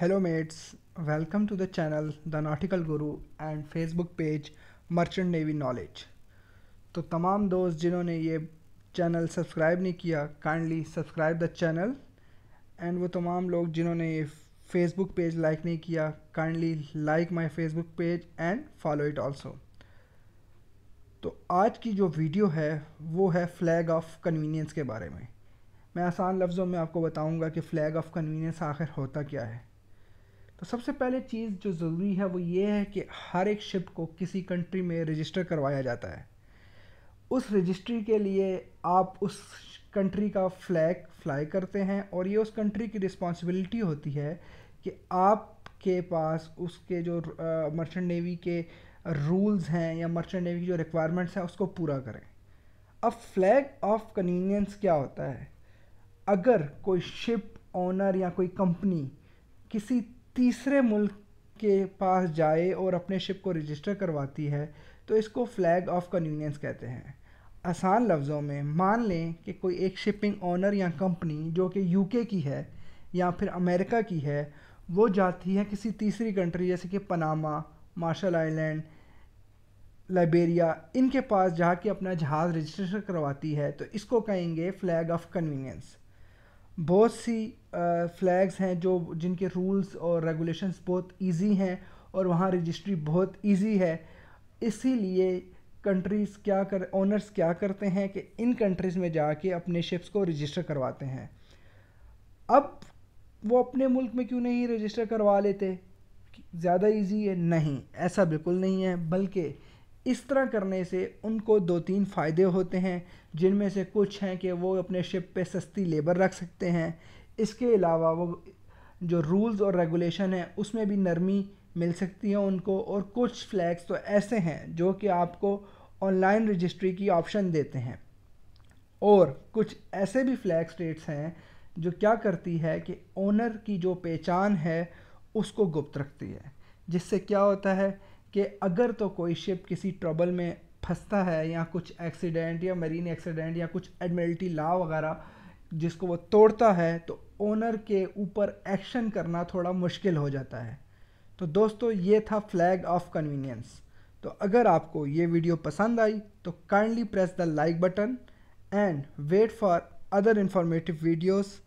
hello mates welcome to the channel the nautical Guru and Facebook page merchant navy knowledge तो तमाम दोस्त जिन्होंने ये चैनल सब्सक्राइब नहीं किया kindly subscribe the channel and वो तमाम लोग जिन्होंने ये फेसबुक पेज लाइक नहीं किया kindly like my Facebook page and follow it also तो आज की जो वीडियो है वो है फ्लैग ऑफ कन्वीनियंस के बारे में मैं आसान लफ्ज़ों में आपको बताऊंगा कि फ़्लैग ऑफ कन्वीनियंस आखिर होता क्या है तो सबसे पहले चीज़ जो ज़रूरी है वो ये है कि हर एक शिप को किसी कंट्री में रजिस्टर करवाया जाता है उस रजिस्ट्री के लिए आप उस कंट्री का फ्लैग फ्लाई करते हैं और ये उस कंट्री की रिस्पॉन्सिबिलिटी होती है कि आपके पास उसके जो मर्चेंट नेवी के रूल्स हैं या मर्चेंट नेवी की जो रिक्वायरमेंट्स हैं उसको पूरा करें अब फ्लैग ऑफ कन्वीनियंस क्या होता है अगर कोई शिप ओनर या कोई कंपनी किसी तीसरे मुल्क के पास जाए और अपने शिप को रजिस्टर करवाती है तो इसको फ्लैग ऑफ कन्वीनियंस कहते हैं आसान लफ्ज़ों में मान लें कि कोई एक शिपिंग ओनर या कंपनी जो कि यूके की है या फिर अमेरिका की है वो जाती है किसी तीसरी कंट्री जैसे कि पनामा मार्शल आइलैंड लाइबेरिया इनके पास जाके अपना जहाज़ रजिस्ट्रेशन करवाती है तो इसको कहेंगे फ्लैग ऑफ कन्वीनियंस बहुत सी फ्लैग्स हैं जो जिनके रूल्स और रेगुलेशंस बहुत इजी हैं और वहाँ रजिस्ट्री बहुत इजी है इसीलिए कंट्रीज़ क्या कर ओनर्स क्या करते हैं कि इन कंट्रीज़ में जाके अपने शिप्स को रजिस्टर करवाते हैं अब वो अपने मुल्क में क्यों नहीं रजिस्टर करवा लेते ज़्यादा इजी है नहीं ऐसा बिल्कुल नहीं है बल्कि इस तरह करने से उनको दो तीन फ़ायदे होते हैं जिनमें से कुछ हैं कि वो अपने शिप पे सस्ती लेबर रख सकते हैं इसके अलावा वो जो रूल्स और रेगुलेशन है उसमें भी नरमी मिल सकती है उनको और कुछ फ्लैग्स तो ऐसे हैं जो कि आपको ऑनलाइन रजिस्ट्री की ऑप्शन देते हैं और कुछ ऐसे भी फ्लैग स्टेट्स हैं जो क्या करती है कि ओनर की जो पहचान है उसको गुप्त रखती है जिससे क्या होता है कि अगर तो कोई शिप किसी ट्रबल में फंसता है या कुछ एक्सीडेंट या मरीन एक्सीडेंट या कुछ एडमिरल्टी ला वगैरह जिसको वो तोड़ता है तो ओनर के ऊपर एक्शन करना थोड़ा मुश्किल हो जाता है तो दोस्तों ये था फ्लैग ऑफ कन्वीनियंस तो अगर आपको ये वीडियो पसंद आई तो kindly press the like button and wait for other informative videos